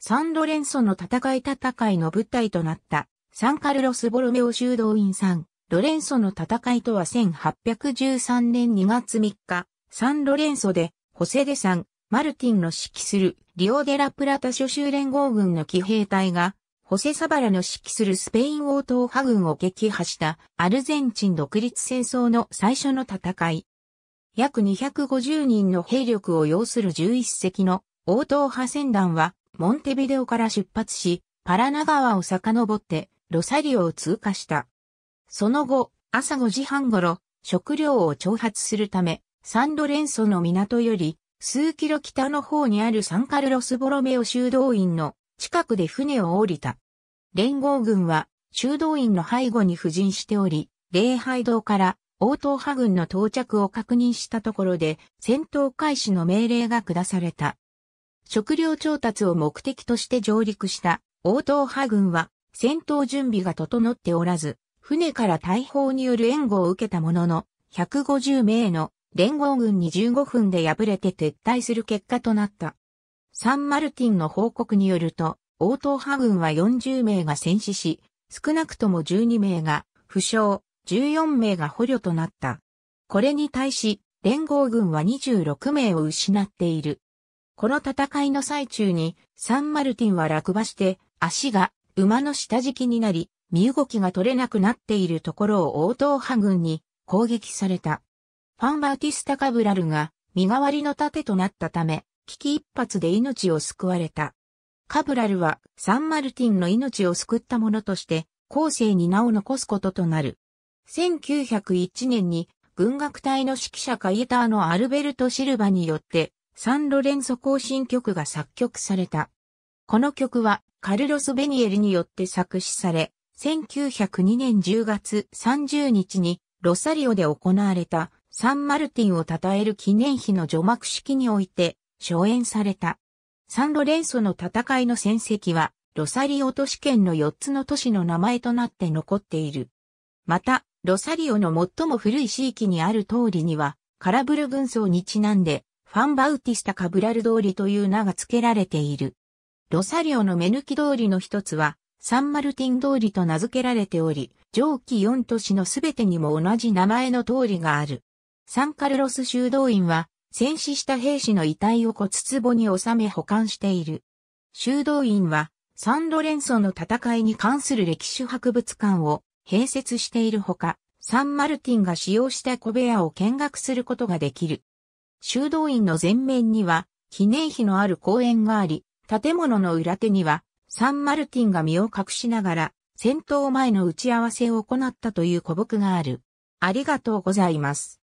サンロレンソの戦い戦いの舞台となったサンカルロス・ボロメオ修道院さん、ロレンソの戦いとは1813年2月3日、サンロレンソで、ホセデさん、マルティンの指揮するリオデラプラタ諸州連合軍の騎兵隊が、ホセサバラの指揮するスペイン王党派軍を撃破したアルゼンチン独立戦争の最初の戦い。約250人の兵力を要する11隻の王党派戦団はモンテビデオから出発し、パラナ川を遡って、ロサリオを通過した。その後、朝5時半頃、食料を挑発するため、サンドレンソの港より、数キロ北の方にあるサンカルロスボロメオ修道院の近くで船を降りた。連合軍は修道院の背後に布陣しており、礼拝堂から応答派軍の到着を確認したところで戦闘開始の命令が下された。食料調達を目的として上陸した王答派軍は戦闘準備が整っておらず、船から大砲による援護を受けたものの、150名の連合軍に15分で敗れて撤退する結果となった。サンマルティンの報告によると、応答派軍は40名が戦死し、少なくとも12名が負傷、14名が捕虜となった。これに対し、連合軍は26名を失っている。この戦いの最中に、サンマルティンは落馬して、足が馬の下敷きになり、身動きが取れなくなっているところを応答派軍に攻撃された。ファンバーティスタ・カブラルが身代わりの盾となったため、危機一発で命を救われた。カブラルはサンマルティンの命を救った者として、後世に名を残すこととなる。1901年に軍楽隊の指揮者カイエターのアルベルト・シルバによってサンロレンソ行進曲が作曲された。この曲はカルロス・ベニエルによって作詞され、1902年10月30日にロサリオで行われたサンマルティンを称える記念碑の除幕式において初演された。サンロレンソの戦いの戦績はロサリオ都市圏の4つの都市の名前となって残っている。また、ロサリオの最も古い地域にある通りには、カラブル軍曹にちなんで、ファンバウティスタ・カブラル通りという名が付けられている。ロサリオの目抜き通りの一つは、サンマルティン通りと名付けられており、上記4都市のすべてにも同じ名前の通りがある。サンカルロス修道院は、戦死した兵士の遺体を骨壺に収め保管している。修道院は、サンロレンソの戦いに関する歴史博物館を併設しているほか、サンマルティンが使用した小部屋を見学することができる。修道院の前面には記念碑のある公園があり、建物の裏手にはサンマルティンが身を隠しながら戦闘前の打ち合わせを行ったという古木がある。ありがとうございます。